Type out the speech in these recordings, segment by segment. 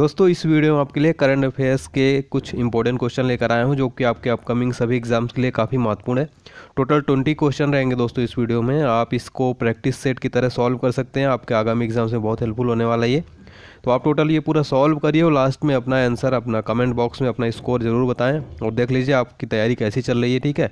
दोस्तों इस वीडियो में आपके लिए करंट अफेयर्स के कुछ इंपॉर्टेंट क्वेश्चन लेकर आया हूँ जो कि आपके अपकमिंग सभी एग्जाम्स के लिए काफ़ी महत्वपूर्ण है टोटल ट्वेंटी क्वेश्चन रहेंगे दोस्तों इस वीडियो में आप इसको प्रैक्टिस सेट की तरह सॉल्व कर सकते हैं आपके आगामी एग्जाम्स में बहुत हेल्पफुल होने वाला है ये तो आप टोटल ये पूरा सॉल्व करिए और लास्ट में अपना आंसर अपना कमेंट बॉक्स में अपना स्कोर ज़रूर बताएं और देख लीजिए आपकी तैयारी कैसी चल रही है ठीक है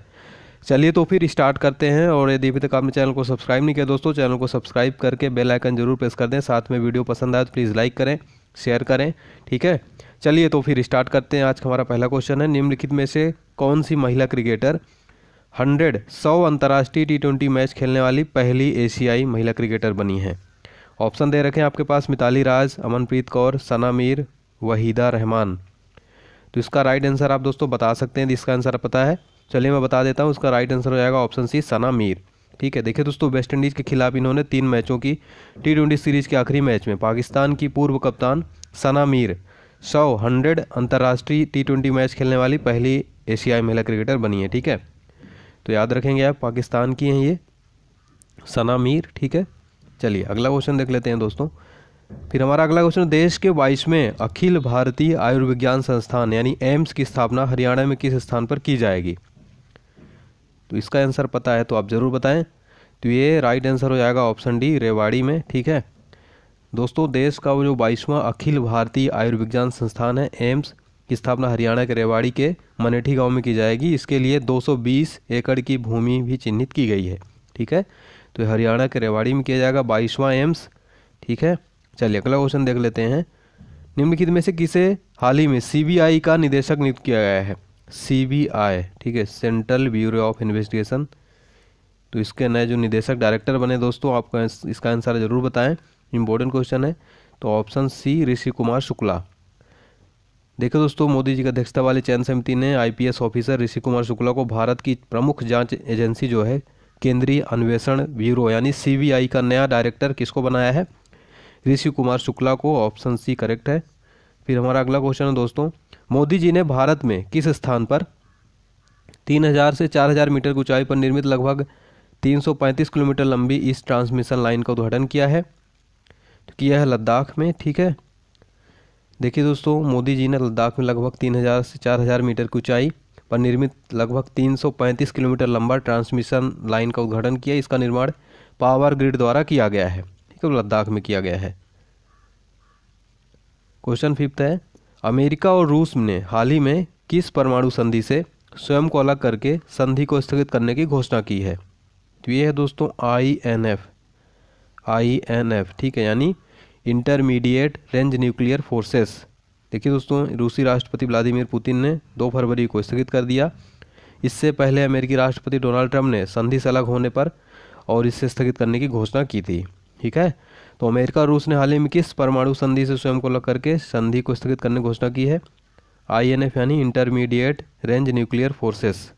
चलिए तो फिर स्टार्ट करते हैं और यदि अभी तक आपने चैनल को सब्सक्राइब नहीं किया दोस्तों चैनल को सब्सक्राइब करके बेल आइकन जरूर प्रेस कर दें साथ में वीडियो पसंद आए तो प्लीज़ लाइक करें शेयर करें ठीक है चलिए तो फिर स्टार्ट करते हैं आज का हमारा पहला क्वेश्चन है निम्नलिखित में से कौन सी महिला क्रिकेटर हंड्रेड सौ अंतर्राष्ट्रीय टी ट्वेंटी मैच खेलने वाली पहली एशियाई महिला क्रिकेटर बनी है ऑप्शन दे रखें आपके पास मिताली राज अमनप्रीत कौर सना मीर वहीदा रहमान तो इसका राइट आंसर आप दोस्तों बता सकते हैं तो इसका आंसर पता है चलिए मैं बता देता हूँ उसका राइट आंसर हो जाएगा ऑप्शन सी सना मीर ठीक है देखिए दोस्तों वेस्ट इंडीज़ के खिलाफ इन्होंने तीन मैचों की टी ट्वेंटी सीरीज़ के आखिरी मैच में पाकिस्तान की पूर्व कप्तान सना मीर सौ हंड्रेड अंतर्राष्ट्रीय टी ट्वेंटी मैच खेलने वाली पहली एशियाई महिला क्रिकेटर बनी है ठीक है तो याद रखेंगे आप पाकिस्तान की हैं ये सना मीर ठीक है चलिए अगला क्वेश्चन देख लेते हैं दोस्तों फिर हमारा अगला क्वेश्चन देश के बाईसवें अखिल भारतीय आयुर्विज्ञान संस्थान यानी एम्स की स्थापना हरियाणा में किस स्थान पर की जाएगी तो इसका आंसर पता है तो आप ज़रूर बताएं तो ये राइट आंसर हो जाएगा ऑप्शन डी रेवाड़ी में ठीक है दोस्तों देश का वो जो बाईसवां अखिल भारतीय आयुर्विज्ञान संस्थान है एम्स की स्थापना हरियाणा के रेवाड़ी के मनेठी गांव में की जाएगी इसके लिए 220 एकड़ की भूमि भी चिन्हित की गई है ठीक है तो हरियाणा के रेवाड़ी में किया जाएगा बाईसवां एम्स ठीक है चलिए अगला क्वेश्चन देख लेते हैं निम्नलिखित में से किसे हाल ही में सीबीआई का निदेशक नियुक्त किया गया है आई ठीक है सेंट्रल ब्यूरो ऑफ इन्वेस्टिगेशन तो इसके नए जो निदेशक डायरेक्टर बने दोस्तों आपका इसका आंसर जरूर बताएं इम्पोर्टेंट क्वेश्चन है तो ऑप्शन सी ऋषि कुमार शुक्ला देखो दोस्तों मोदी जी की अध्यक्षता वाली चयन समिति ने आईपीएस ऑफिसर ऋषि कुमार शुक्ला को भारत की प्रमुख जांच एजेंसी जो है केंद्रीय अन्वेषण ब्यूरो यानी सीबीआई का नया डायरेक्टर किसको बनाया है ऋषि कुमार शुक्ला को ऑप्शन सी करेक्ट है फिर हमारा अगला क्वेश्चन है दोस्तों मोदी जी ने भारत में किस स्थान पर 3000 से 4000 मीटर की ऊंचाई पर निर्मित लगभग 335 किलोमीटर लंबी इस ट्रांसमिशन लाइन का उद्घाटन किया है तो किया है लद्दाख में ठीक है देखिए दोस्तों मोदी जी ने लद्दाख में लगभग 3000 से 4000 मीटर की ऊंचाई पर निर्मित लगभग 335 किलोमीटर लंबा ट्रांसमिशन लाइन का उद्घाटन किया इसका निर्माण पावर ग्रिड द्वारा किया गया है ठीक है लद्दाख में किया गया है क्वेश्चन फिफ्थ है अमेरिका और रूस ने हाल ही में किस परमाणु संधि से स्वयं को अलग करके संधि को स्थगित करने की घोषणा की है तो ये है दोस्तों I N F I N F ठीक है यानी इंटरमीडिएट रेंज न्यूक्लियर फोर्सेस देखिए दोस्तों रूसी राष्ट्रपति व्लादिमीर पुतिन ने दो फरवरी को स्थगित कर दिया इससे पहले अमेरिकी राष्ट्रपति डोनाल्ड ट्रंप ने संधि से अलग होने पर और इससे स्थगित करने की घोषणा की थी ठीक है तो अमेरिका और रूस ने हाल ही में किस परमाणु संधि से स्वयं को लग करके संधि को स्थगित करने की घोषणा की है आई एन एफ यानी intermediate range nuclear forces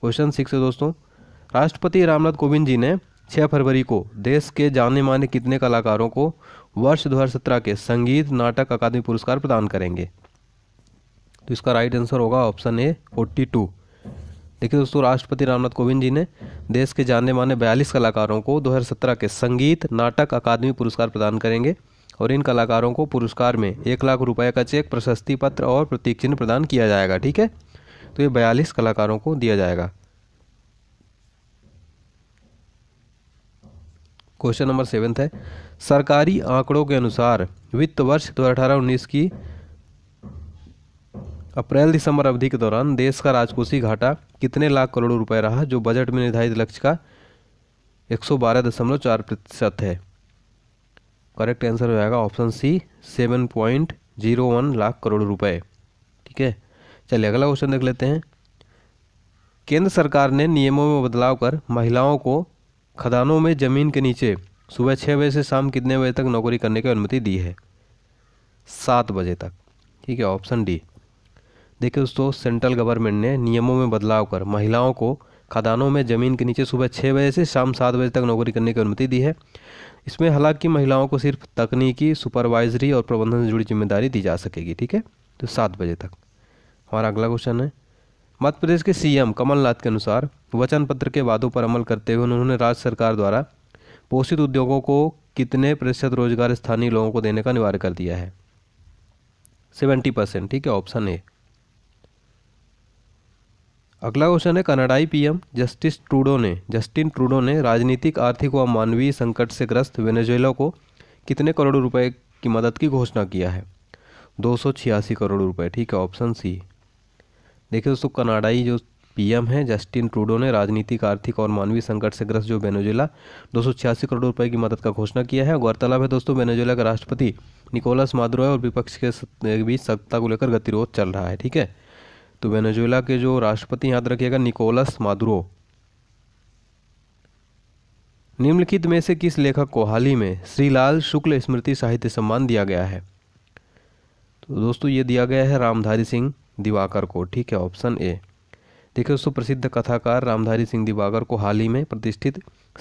question six है दोस्तों राष्ट्रपति रामनाथ कोविंद जी ने छः फरवरी को देश के जाने माने कितने कलाकारों को वर्ष दो के संगीत नाटक अकादमी पुरस्कार प्रदान करेंगे तो इसका राइट आंसर होगा ऑप्शन ए फोर्टी टू देखिए दोस्तों राष्ट्रपति रामनाथ कोविंद जी ने देश के जाने माने बयालीस कलाकारों को दो के संगीत नाटक अकादमी पुरस्कार प्रदान करेंगे और इन कलाकारों को पुरस्कार में एक लाख रुपये का चेक प्रशस्ति पत्र और प्रतीक चिन्ह प्रदान किया जाएगा ठीक है तो ये बयालीस कलाकारों को दिया जाएगा क्वेश्चन नंबर सेवेंथ है सरकारी आंकड़ों के अनुसार वित्त वर्ष दो हज़ार की अप्रैल दिसंबर अवधि के दौरान देश का राजकोषीय घाटा कितने लाख करोड़ रुपए रहा जो बजट में निर्धारित लक्ष्य का चार प्रतिशत है करेक्ट आंसर हो जाएगा option C seven point zero one lakh crore रुपए ठीक है चलिए अगला क्वेश्चन देख लेते हैं केंद्र सरकार ने नियमों में बदलाव कर महिलाओं को खदानों में ज़मीन के नीचे सुबह छः बजे से शाम कितने बजे तक नौकरी करने की अनुमति दी है सात बजे तक ठीक है ऑप्शन डी देखिए दोस्तों सेंट्रल गवर्नमेंट ने नियमों में बदलाव कर महिलाओं को खदानों में ज़मीन के नीचे सुबह छः बजे से शाम सात बजे तक नौकरी करने की अनुमति दी है इसमें हालांकि महिलाओं को सिर्फ तकनीकी सुपरवाइजरी और प्रबंधन से जुड़ी जिम्मेदारी दी जा सकेगी ठीक है तो सात बजे तक हमारा अगला क्वेश्चन है मध्य प्रदेश के सीएम कमलनाथ के अनुसार वचन पत्र के वादों पर अमल करते हुए उन्होंने राज्य सरकार द्वारा पोषित उद्योगों को कितने प्रतिशत रोजगार स्थानीय लोगों को देने का अनिवार्य कर दिया है सेवेंटी परसेंट ठीक है ऑप्शन ए अगला क्वेश्चन है कनाडाई पीएम जस्टिस ट्रूडो ने जस्टिन ट्रूडो ने राजनीतिक आर्थिक व मानवीय संकट से ग्रस्त वेनेजुएला को कितने करोड़ रुपए की मदद की घोषणा किया है दो करोड़ रुपए ठीक है ऑप्शन सी देखिए दोस्तों कनाडाई जो पीएम है जस्टिन ट्रूडो ने राजनीतिक आर्थिक और मानवीय संकट से ग्रस्त जो वेनेजुएला दो करोड़ रुपए की मदद का घोषणा किया है गौरतलब है दोस्तों वेनेजुएला के राष्ट्रपति निकोलस मादुरो और विपक्ष के बीच सत्ता को लेकर गतिरोध चल रहा है ठीक है तो वेनेजुएला के जो राष्ट्रपति याद रखिएगा निकोलस मादुरो निम्नलिखित में से किस लेखक को हाल ही में श्रीलाल शुक्ल स्मृति साहित्य सम्मान दिया गया है तो दोस्तों ये दिया गया है रामधारी सिंह दिवाकर को ठीक है ऑप्शन ए देखिए दोस्तों प्रसिद्ध कथाकार रामधारी सिंह दिवाकर को हाल ही में प्रतिष्ठित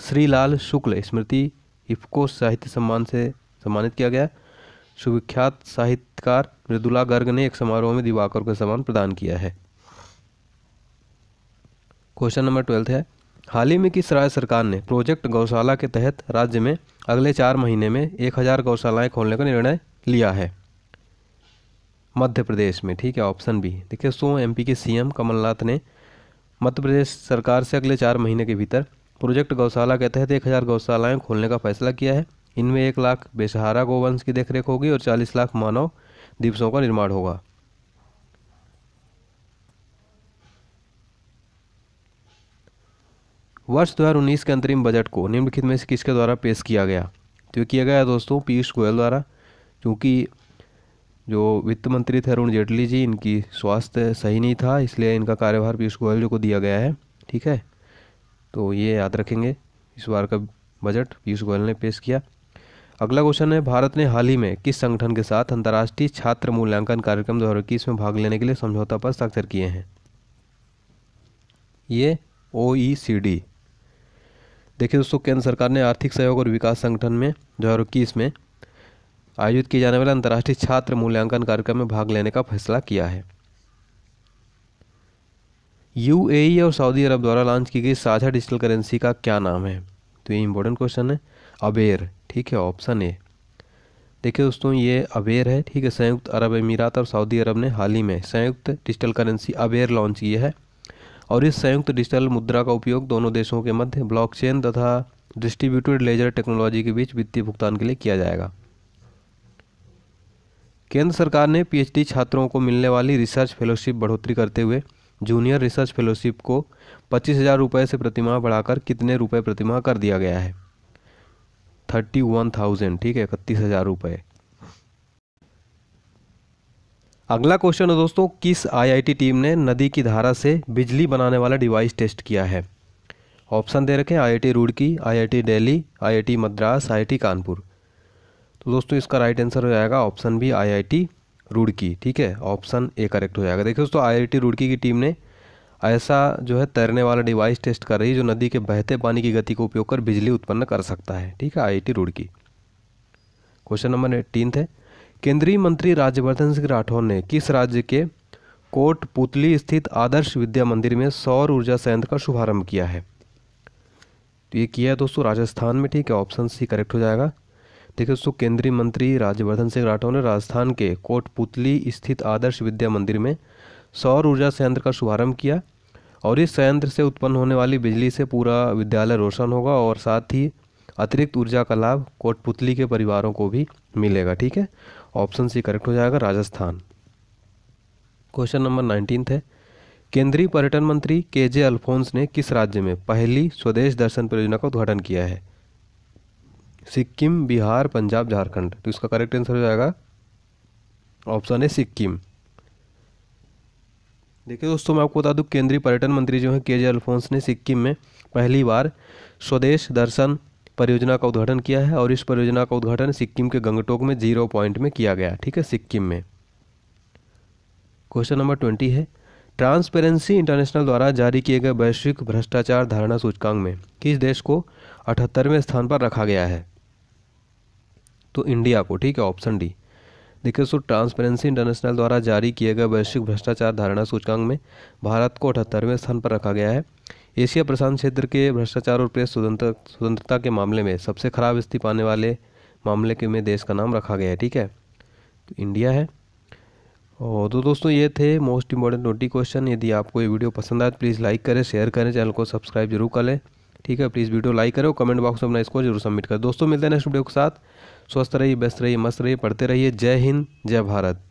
श्रीलाल शुक्ल स्मृति इफको साहित्य सम्मान से सम्मानित किया गया सुविख्यात साहित्यकार मृदुला गर्ग ने एक समारोह में दिवाकर को सम्मान प्रदान किया है क्वेश्चन नंबर ट्वेल्थ है हाल ही में किस राज्य सरकार ने प्रोजेक्ट गौशाला के तहत राज्य में अगले चार महीने में एक हज़ार गौशालाएँ खोलने का निर्णय लिया है मध्य प्रदेश में ठीक है ऑप्शन बी देखिए सो एमपी के सीएम कमलनाथ ने मध्य प्रदेश सरकार से अगले चार महीने के भीतर प्रोजेक्ट गौशाला के तहत एक हज़ार गौशालाएँ खोलने का फैसला किया है इनमें एक लाख बेसहारा गोवंश की देखरेख होगी और चालीस लाख मानव दिवसों का निर्माण होगा वर्ष 2019 के अंतरिम बजट को निम्नलिखित में से किसके द्वारा पेश किया गया तो किया गया दोस्तों पीयूष गोयल द्वारा क्योंकि जो वित्त मंत्री थे अरुण जेटली जी इनकी स्वास्थ्य सही नहीं था इसलिए इनका कार्यभार पीयूष गोयल जी को दिया गया है ठीक है तो ये याद रखेंगे इस बार का बजट पीयूष गोयल ने पेश किया अगला क्वेश्चन है भारत ने हाल ही में किस संगठन के साथ अंतर्राष्ट्रीय छात्र मूल्यांकन कार्यक्रम दो हज़ार इक्कीस में भाग लेने के लिए समझौता पर हस्ताक्षर किए हैं ये ओ देखिए दोस्तों केंद्र सरकार ने आर्थिक सहयोग और विकास संगठन में दो हज़ार इक्कीस में आयोजित किए जाने वाले अंतर्राष्ट्रीय छात्र मूल्यांकन कार्यक्रम में भाग लेने का फैसला किया है यू और सऊदी अरब द्वारा लॉन्च की गई साझा डिजिटल करेंसी का क्या नाम है तो ये इंपॉर्टेंट क्वेश्चन है अबेर ठीक है ऑप्शन ए देखिए दोस्तों ये अवेयर है ठीक है संयुक्त अरब अमीरात और सऊदी अरब ने हाल ही में संयुक्त डिजिटल करेंसी अवेयर लॉन्च की है और इस संयुक्त डिजिटल मुद्रा का उपयोग दोनों देशों के मध्य ब्लॉकचेन तथा डिस्ट्रीब्यूटेड लेजर टेक्नोलॉजी के बीच वित्तीय भुगतान के लिए किया जाएगा केंद्र सरकार ने पीएचडी छात्रों को मिलने वाली रिसर्च फेलोशिप बढ़ोतरी करते हुए जूनियर रिसर्च फेलोशिप को पच्चीस हज़ार रुपये से प्रतिमाह बढ़ाकर कितने रुपये प्रतिमाह कर दिया गया है थर्टी वन थाउजेंड ठीक है इकतीस हज़ार रुपये अगला क्वेश्चन है दोस्तों किस आईआईटी टीम ने नदी की धारा से बिजली बनाने वाला डिवाइस टेस्ट किया है ऑप्शन दे रखें I IIT Roorkee IIT Delhi IIT Madras IIT Kanpur तो दोस्तों इसका राइट आंसर हो जाएगा ऑप्शन बी आईआईटी रुड़की ठीक है ऑप्शन ए करेक्ट हो जाएगा देखिए दोस्तों आईआईटी रुड़की की टीम ने ऐसा जो है तैरने वाला डिवाइस टेस्ट कर रही है जो नदी के बहते पानी की गति को उपयोग कर बिजली उत्पन्न कर सकता है ठीक है I I Roorkee question number eighteen थे केंद्रीय मंत्री राज्यवर्धन सिंह राठौर ने किस राज्य के कोट पुतली स्थित आदर्श विद्या मंदिर में सौर ऊर्जा संयंत्र का शुभारंभ किया है तो ये किया है दोस्तों राजस्थान में ठीक है ऑप्शन सी करेक्ट हो जाएगा देखिए दोस्तों केंद्रीय मंत्री राज्यवर्धन सिंह राठौर ने राजस्थान के कोटपुतली स्थित आदर्श विद्या मंदिर में सौर ऊर्जा संयंत्र का शुभारंभ किया और इस संयंत्र से उत्पन्न होने वाली बिजली से पूरा विद्यालय रोशन होगा और साथ ही अतिरिक्त ऊर्जा का लाभ कोटपुतली के परिवारों को भी मिलेगा ठीक है ऑप्शन सी करेक्ट हो जाएगा राजस्थान क्वेश्चन नंबर नाइनटीन है केंद्रीय पर्यटन मंत्री के जे अल्फोंस ने किस राज्य में पहली स्वदेश दर्शन परियोजना का उद्घाटन किया है सिक्किम बिहार पंजाब झारखंड तो इसका करेक्ट आंसर हो जाएगा ऑप्शन है सिक्किम देखिए दोस्तों मैं आपको बता दूं केंद्रीय पर्यटन मंत्री जो हैं के जे अल्फोंस ने सिक्किम में पहली बार स्वदेश दर्शन परियोजना का उद्घाटन किया है और इस परियोजना का उद्घाटन सिक्किम के गंगटोक में जीरो पॉइंट में किया गया ठीक है सिक्किम में क्वेश्चन नंबर ट्वेंटी है ट्रांसपेरेंसी इंटरनेशनल द्वारा जारी किए गए वैश्विक भ्रष्टाचार धारणा सूचकांक में किस देश को अठहत्तरवें स्थान पर रखा गया है तो इंडिया को ठीक है ऑप्शन डी देखिए सो ट्रांसपेरेंसी इंटरनेशनल द्वारा जारी किए गए वैश्विक भ्रष्टाचार धारणा सूचकांक में भारत को अठहत्तरवें स्थान पर रखा गया है एशिया प्रशांत क्षेत्र के भ्रष्टाचार और प्रेस स्वतंत्र स्वतंत्रता के मामले में सबसे खराब स्थिति पाने वाले मामले के में देश का नाम रखा गया है ठीक है तो इंडिया है और तो दोस्तों ये थे मोस्ट इंपॉर्टेंट नोटी क्वेश्चन यदि आपको ये वीडियो पसंद आए तो प्लीज़ लाइक करें शेयर करें चैनल को सब्सक्राइब जरूर कर लें ठीक है प्लीज़ वीडियो लाइक करें और कमेंट बॉक्स में अपना इसको जरूर सबमिट करें दोस्तों मिलते हैं नेक्स्ट वीडियो के साथ स्वस्थ रहिए व्यस्त रहिए मस्त रहिए पढ़ते रहिए जय हिंद जय भारत